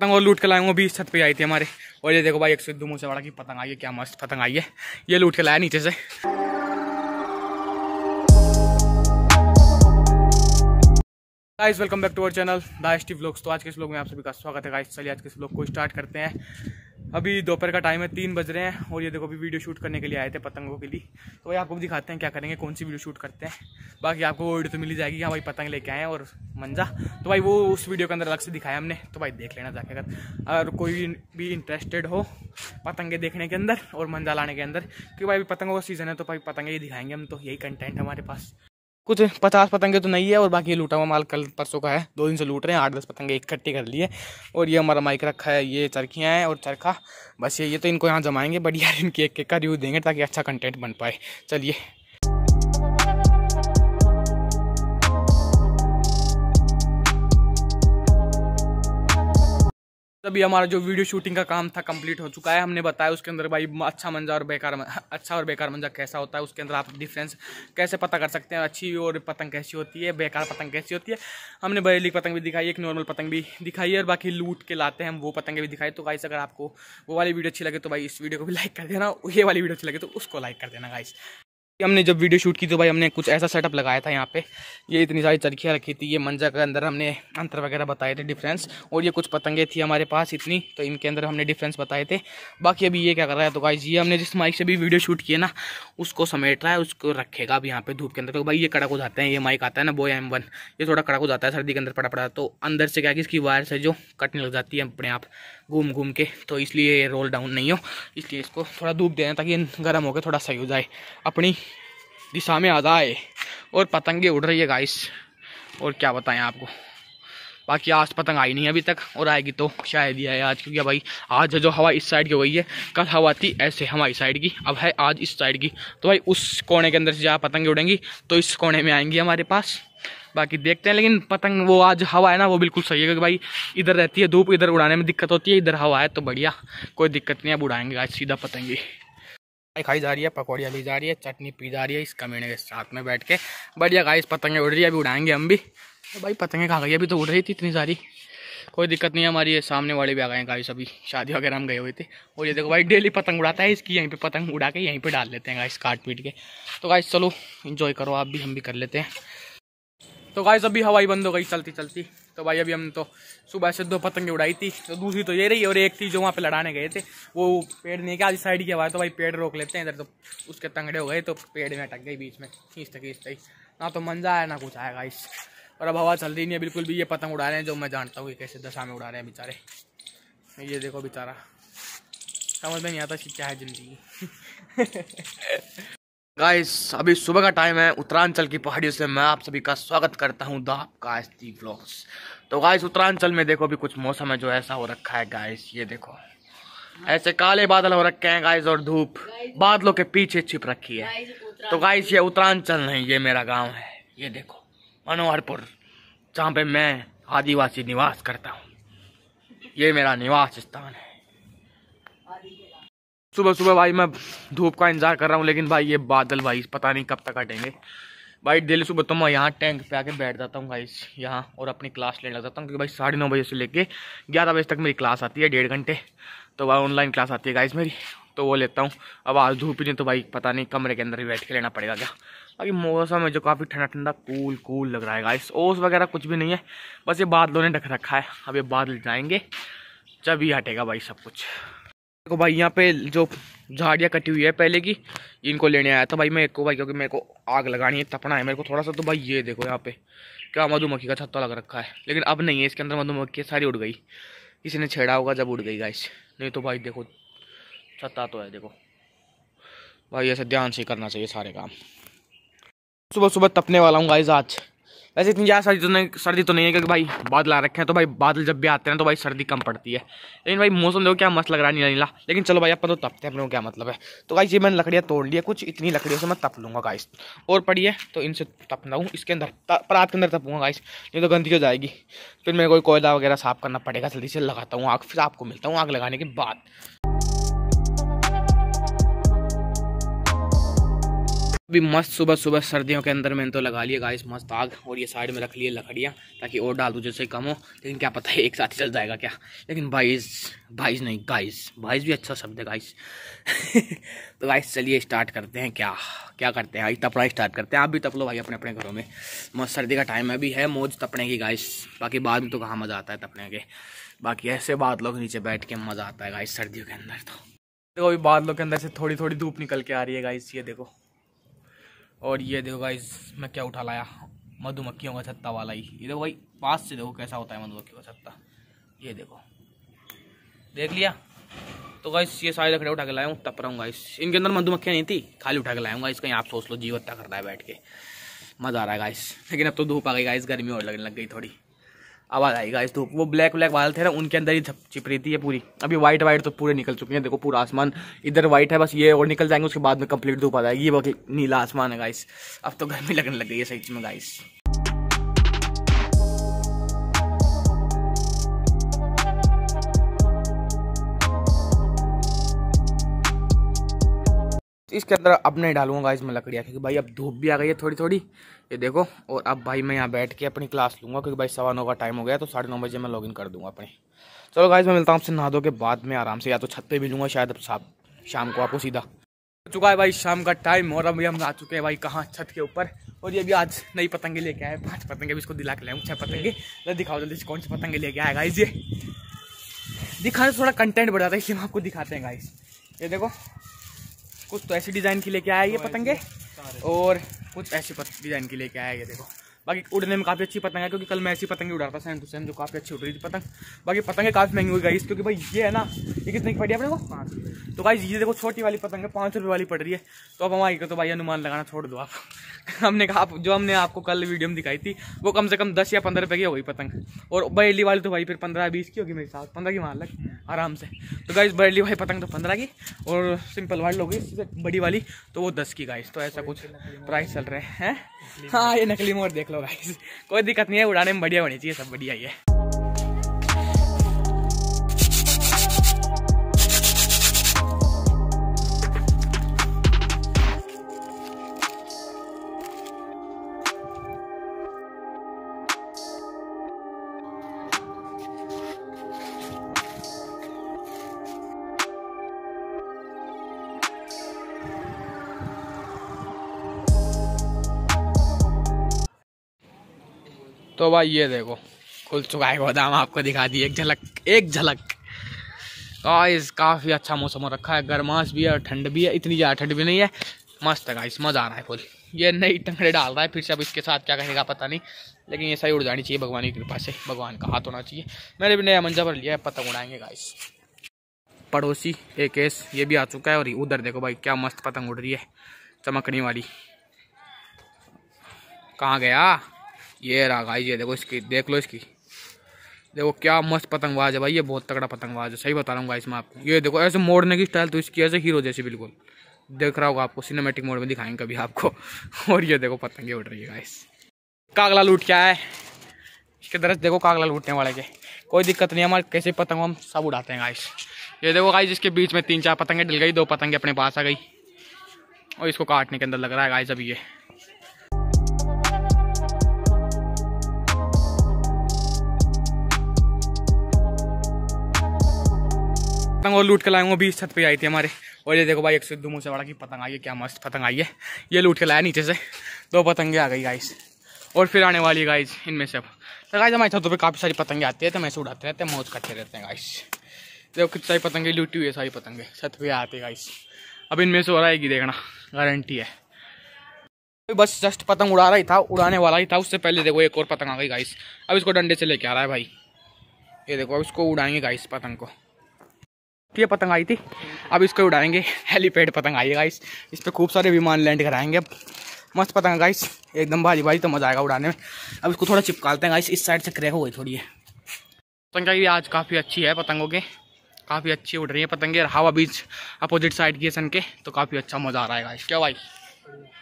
पतंग और लूट के लाए वो भी छत पे आई थी हमारे और ये देखो भाई एक सिद्धू मूसेवाड़ा की पतंग आई है क्या मस्त पतंग आई है ये लूट के लाया नीचे से guys welcome back to our channel दाइस टी व्लॉग्स तो आज के इस व्लॉग में आप सभी का स्वागत है गाइस चलिए आज के इस व्लॉग को स्टार्ट करते हैं अभी दोपहर का टाइम है तीन बज रहे हैं और ये देखो अभी वीडियो शूट करने के लिए आए थे पतंगों के लिए तो भाई आपको भी दिखाते हैं क्या करेंगे कौन सी वीडियो शूट करते हैं बाकी आपको वो वीडियो तो मिली जाएगी हाँ भाई पतंग लेके आए और मंजा तो भाई वो उस वीडियो के अंदर अलग से दिखाया हमने तो भाई देख लेना जाके अगर अगर कोई भी इंटरेस्टेड हो पतंगे देखने के अंदर और मंजा लाने के अंदर क्योंकि भाई अभी पतंगों का सीज़न है तो भाई पतंगे ही दिखाएंगे हम तो यही कंटेंट हमारे पास कुछ पचास पतंगे तो नहीं है और बाकी लूटा हुआ माल कल परसों का है दो दिन से लूट रहे हैं आठ दस पतंगे इकट्ठे कर लिए और ये हमारा माइक रखा है ये चरखियाँ हैं और चरखा बस ये ये तो इनको यहाँ जमाएंगे बढ़िया इनकी इनके एक एक का रिव्यू देंगे ताकि अच्छा कंटेंट बन पाए चलिए तभी हमारा जो वीडियो शूटिंग का काम था कंप्लीट हो चुका है हमने बताया उसके अंदर भाई अच्छा मंजा और बेकार अच्छा और बेकार मंजा कैसा होता है उसके अंदर आप डिफरेंस कैसे पता कर सकते हैं अच्छी और पतंग कैसी होती है बेकार पतंग कैसी होती है हमने बरेली पतंग भी दिखाई एक नॉर्मल पतंग भी दिखाई है और बाकी लूट के लाते हैं हम वो पतंगे भी दिखाई तो गाइस अगर आपको वो वाली वीडियो अच्छी लगे तो भाई इस वीडियो को भी लाइक कर देना ये वाली वीडियो अच्छी लगे तो उसको लाइक कर देना गाइस हमने जब वीडियो शूट की तो भाई हमने कुछ ऐसा सेटअप लगाया था यहाँ पे ये इतनी सारी चरखियाँ रखी थी ये मंजा के अंदर हमने अंतर वगैरह बताए थे डिफरेंस और ये कुछ पतंगे थी हमारे पास इतनी तो इनके अंदर हमने डिफरेंस बताए थे बाकी अभी ये क्या कर रहा है तो भाई ये हमने जिस माइक से भी वीडियो शूट किया ना उसको समेट रहा है उसको रखेगा अभी यहाँ पे धूप के अंदर तो भाई ये कड़क हो जाते हैं ये माइक आता है ना बो एम ये थोड़ा कड़क हो जाता है सर्दी के अंदर पड़ा पड़ा तो अंदर से क्या कि इसकी वायर से जो कटने लग जाती है अपने आप घूम घूम के तो इसलिए ये रोल डाउन नहीं हो इसलिए इसको थोड़ा धूप देना ताकि गर्म होकर थोड़ा सही हो जाए अपनी दिशा में आधा आए और पतंगे उड़ रही है गाइस और क्या बताएं आपको बाकी आज पतंग आई नहीं अभी तक और आएगी तो शायद ही आए आज क्योंकि भाई आज जो हवा इस साइड की हुई है कल हवा थी ऐसे हमारी साइड की अब है आज इस साइड की तो भाई उस कोने के अंदर से जहाँ पतंगे उड़ेंगी तो इस कोने में आएंगी हमारे पास बाकी देखते हैं लेकिन पतंग वो आज हवा है ना वो बिल्कुल सही है क्योंकि भाई इधर रहती है धूप इधर उड़ाने में दिक्कत होती है इधर हवा है तो बढ़िया कोई दिक्कत नहीं अब उड़ाएंगे आज सीधा पतंगी खाई जा रही है पकौड़ियाँ ली जा रही है चटनी पी जा रही है इस कमीने के साथ में बैठ के बढ़िया गाइस पतंगे उड़ रही है अभी उड़ाएंगे हम भी तो भाई पतंगे खा गई अभी तो उड़ रही थी इतनी सारी कोई दिक्कत नहीं है हमारी है सामने वाले भी आ गए हैं गाइस अभी शादी वगैरह हम गए हुए थे और ये देखो भाई डेली पतंग उड़ाता है इसकी यहीं पर पतंग उड़ा के यहीं पर डाल लेते हैं गाइस काट पीट के तो गाइस चलो इन्जॉय करो आप भी हम भी कर लेते हैं तो गाइस अभी हवाई बंद हो गई चलती चलती तो भाई अभी हम तो सुबह से दो पतंगे उड़ाई थी तो दूसरी तो ये रही और एक थी जो वहाँ पे लड़ाने गए थे वो पेड़ नहीं क्या साइड की हवा तो भाई पेड़ रोक लेते हैं इधर तो उसके तंगड़े हो गए तो पेड़ में अटक गई बीच में खींचते खींचते ना तो मंजा आया ना कुछ आया गाइस और अब हवा चल रही नहीं है बिल्कुल भी ये पतंग उड़ा रहे हैं जो मैं जानता हूँ कि कैसे दशा में उड़ा रहे हैं बेचारे ये देखो बेचारा समझ में नहीं आता कि क्या है ज़िंदगी गाइस अभी सुबह का टाइम है उत्तरांचल की पहाड़ियों से मैं आप सभी का स्वागत करता हूँ दाप आपका एस्ती ब्लॉग्स तो गाइस उत्तरांचल में देखो अभी कुछ मौसम है जो ऐसा हो रखा है गाइस ये देखो ऐसे काले बादल हो रखे हैं गाइस और धूप बादलों के पीछे छिप रखी है तो गाइस ये उत्तरांचल नहीं ये मेरा गाँव है ये देखो मनोहरपुर जहाँ पे मैं आदिवासी निवास करता हूँ ये मेरा निवास स्थान है सुबह सुबह भाई मैं धूप का इंतजार कर रहा हूँ लेकिन भाई ये बादल भाई पता नहीं कब तक हटेंगे भाई डेली सुबह तो मैं यहाँ टैंक पे आके बैठ जाता हूँ भाई यहाँ और अपनी क्लास लेने लग जाता हूँ क्योंकि भाई साढ़े नौ बजे से लेके ग्यारह बजे तक मेरी क्लास आती है डेढ़ घंटे तो भाई ऑनलाइन क्लास आती है गाइस मेरी तो वो लेता हूँ अब आज धूप ही नहीं तो भाई पता नहीं कमरे के अंदर ही बैठ के लेना पड़ेगा क्या बाकी मौसम है जो काफ़ी ठंडा ठंडा कूल कूल लग रहा है गाइस ओस वगैरह कुछ भी नहीं है बस ये बादलों ने ढक रखा है अब ये बादल जाएंगे जब ही हटेगा भाई सब कुछ देखो भाई यहाँ पे जो झाड़ियाँ कटी हुई है पहले की इनको लेने आया था भाई मैं एक को भाई क्योंकि मेरे को आग लगानी है तपना है मेरे को थोड़ा सा तो भाई ये देखो यहाँ पे क्या मधुमक्खी का छत्ता लग रखा है लेकिन अब नहीं है इसके अंदर मधुमक्खी सारी उड़ गई किसी ने छेड़ा होगा जब उड़ गई गाइस नहीं तो भाई देखो छत्ता तो है देखो भाई ऐसे ध्यान से करना चाहिए सारे काम सुबह सुबह तपने वाला हूँ गाइस आज वैसे इतनी ज़्यादा सर्दी तो नहीं सर्दी तो नहीं है क्योंकि भाई बादल आ रखे हैं तो भाई बादल जब भी आते हैं तो भाई सर्दी कम पड़ती है लेकिन भाई मौसम देखो क्या मस्त लग रहा है नीला नीला लेकिन चलो भाई अपन तो तपते हैं अपने को क्या मतलब है तो भाई ये मैंने लकड़ियाँ तोड़ लिया कुछ इतनी लकड़ियों से मैं तप लूँगा गाइस और पड़ी है तो इनसे तपना हूँ इसके अंदर परात के अंदर तपूँगा गाइस नहीं तो गंदी हो जाएगी फिर मेरे कोई कोयला वगैरह साफ़ करना पड़ेगा जल्दी से लगाता हूँ आग फिर आपको मिलता हूँ आग लगाने के बाद भी मस्त सुबह सुबह सर्दियों के अंदर मैंने तो लगा लिया गाइस मस्त आग और ये साइड में रख लिए लकड़ियाँ ताकि और डाल दूँ जैसे कम हो लेकिन क्या पता है एक साथ ही चल जाएगा क्या लेकिन बाईस बाईस नहीं गाइस बाईस भी अच्छा शब्द है गाइस तो गाइस चलिए स्टार्ट करते हैं क्या क्या करते हैं आज तपड़ा स्टार्ट करते हैं आप भी तपलो भाई अपने अपने घरों में मस्त सर्दी का टाइम अभी है मौज तपने की गाइस बाकी बाद में तो कहाँ मज़ा आता है तपने के बाकी ऐसे बाद लोग नीचे बैठ के मज़ा आता है गाइस सर्दियों के अंदर तो देखो अभी बादलों के अंदर से थोड़ी थोड़ी धूप निकल के आ रही है गाइस ये देखो और ये देखो गाइस मैं क्या उठा लाया मधुमक्खियों का छत्ता वाला ही ये देखो भाई पास से देखो कैसा होता है मधुमक्खियों का छत्ता ये देखो देख लिया तो गाइस ये सारे लकड़े उठा के लाया हूँ तप रहा हूँ गाइस इनके अंदर मधुमक्खियाँ नहीं थी खाली उठा के लाया हूँ गाइस कहीं आप सोच लो जीव हत्या करता है बैठ के मज़ा आ रहा है गाइस लेकिन अब तो धूप आ गई गाइस गर्मी और लगने लग गई थोड़ी आवाज़ आएगा इस धूप वो ब्लैक ब्लैक बादल थे ना उनके अंदर ही छिप रही थी ये पूरी अभी व्हाइट व्हाइट तो पूरे निकल चुके हैं देखो पूरा आसमान इधर व्हाइट है बस ये और निकल जाएंगे उसके बाद में कंप्लीट धूप आ जाएगी ये बाकी नीला आसमान है गाइस अब तो गर्मी लगने लग गई है सही चीज में गाइस इसके अंदर अब नहीं डालूंगा इसमें लकड़ियाँ क्योंकि भाई अब धूप भी आ गई है थोड़ी थोड़ी ये देखो और अब भाई मैं यहाँ बैठ के अपनी क्लास लूँगा क्योंकि भाई सवा नौ का टाइम हो गया तो साढ़े नौ बजे मैं लॉगिन कर दूंगा अपने चलो गाइज मैं मिलता हूँ आपसे नहा दो के बाद में आराम से या तो छत पर भी लूँगा शायद अब शाम को आपको सीधा चुका है भाई शाम का टाइम और अभी हम आ चुके हैं भाई कहाँ छत के ऊपर और ये भी आज नई पतंगे लेके आए पांच पतंगे भी इसको दिला के लाऊँ छः पतंगे दिखाओ जल्दी कौन सी पतंगे लेके आए गाइज ये दिखाने थोड़ा कंटेंट बढ़ जाता है इसलिए हम आपको दिखाते हैं गाइज ये देखो कुछ तो ऐसी डिज़ाइन की लेके आया ये तो पतंगे और कुछ ऐसी डिज़ाइन की लेके आया ये देखो बाकी उड़ने में काफ़ी अच्छी पतंग है क्योंकि कल मैं ऐसी पतंग उड़ा था सेम टू सेम जो काफ़ी अच्छी उड़ रही थी पतंग बाकी पतंगे काफ़ी महंगी हुई गई क्योंकि भाई ये है ना ये कितने की पड़ी है अपने को पाँच तो भाई ये देखो छोटी वाली पतंग है पाँच रुपये वाली पड़ रही है तो अब हमारी को तो भाई अनुमान लगाना छोड़ दो आप हमने कहा आप जो हमने आपको कल वीडियो में दिखाई थी वो कम से कम दस या पंद्रह रुपये की हो गई पतंग और बेली वाली तो भाई फिर पंद्रह बीस की होगी मेरे साथ पंद्रह की मान लग आराम से तो गाइस बड़ी भाई पतंग तो पंद्रह की और सिंपल वाली लोगे इससे बड़ी वाली तो वो दस की गाइस तो ऐसा कुछ प्राइस चल रहे हैं हाँ ये नकली मोर देख लो गाइस कोई दिक्कत नहीं है उड़ाने में बढ़िया होनी चाहिए सब बढ़िया ही है तो भाई ये देखो खुल चुका है गोदाम आपको दिखा दी एक झलक एक झलक गाइस काफ़ी अच्छा मौसम हो रखा है गर्माश भी है और ठंड भी है इतनी ज़्यादा ठंड भी नहीं है मस्त है गाइस मज़ा आ रहा है फुल ये नई टंगड़े डाल रहा है फिर से अब इसके साथ क्या कहेगा पता नहीं लेकिन ये सही उड़ जानी चाहिए भगवान की कृपा से भगवान का हाथ होना चाहिए मैंने भी नया मंजा पर लिया है पतंग उड़ाएंगे गाइस पड़ोसी एक केस ये भी आ चुका है और उधर देखो भाई क्या मस्त पतंग उड़ रही है चमकने वाली कहाँ गया ये रहा भाई ये देखो इसकी देख लो इसकी देखो क्या मस्त पतंगबाज है भाई ये बहुत तगड़ा पतंगबाज है सही बता रहा हूँ भाई इसमें आपको ये देखो ऐसे मोड़ने की स्टाइल तो इसकी ऐसे हीरो जैसी बिल्कुल देख रहा होगा आपको सिनेमेटिक मोड में दिखाएंगे कभी आपको और ये देखो पतंगे उठ रही है गाइस कागला लूट क्या है इसके दरअसल देखो कागला लूटने वाले के कोई दिक्कत नहीं हमारे कैसे पतंग हम सब उड़ाते हैं गाइस ये देखो गाइस इसके बीच में तीन चार पतंगे डल गई दो पतंगे अपने पास आ गई और इसको काटने के अंदर लग रहा है गाइस अब ये पतंग और लूट के लाए वो भी छत पे आई थी हमारे और ये देखो भाई एक सिद्धू मुझसे बड़ा की पतंग आई है क्या मस्त पतंग आई है ये लूट के लाया नीचे से दो पतंगे आ गई गाइस और फिर आने वाली गाइस इनमें अब तो गाइस हमारे छतों पर काफ़ी सारी पतंगे आती है तो मैं से उड़ाते रहते हैं मौज करते रहते हैं गाइस देखो कितनी सारी पतंगे लूटी हुई है सारी पतंगे छत पे है गाइस अब इनमें से हो रहा है देखना गारंटी है बस जस्ट पतंग उड़ा रहा ही था उड़ाने वाला ही था उससे पहले देखो एक और पतंग आ गई गाइस अब इसको डंडे से लेके आ रहा है भाई ये देखो अब इसको उड़ाएंगे गाइस पतंग को तो ये पतंग आई थी अब इसको उड़ाएंगे हेलीपैड पतंग आई है गाइस इस पर खूब सारे विमान लैंड कराएंगे अब मस्त पतंग गाइस एकदम भारी भारी तो मज़ा आएगा उड़ाने में अब इसको थोड़ा चिपकालते हैं गाइस इस साइड से क्रैक हो गई थोड़ी है पतंग भी आज काफ़ी अच्छी है पतंगों के काफ़ी अच्छी उड़ रही है पतंगे हवा बीच अपोजिट साइड की है सन के तो काफ़ी अच्छा मज़ा आ रहा है गाइस क्या भाई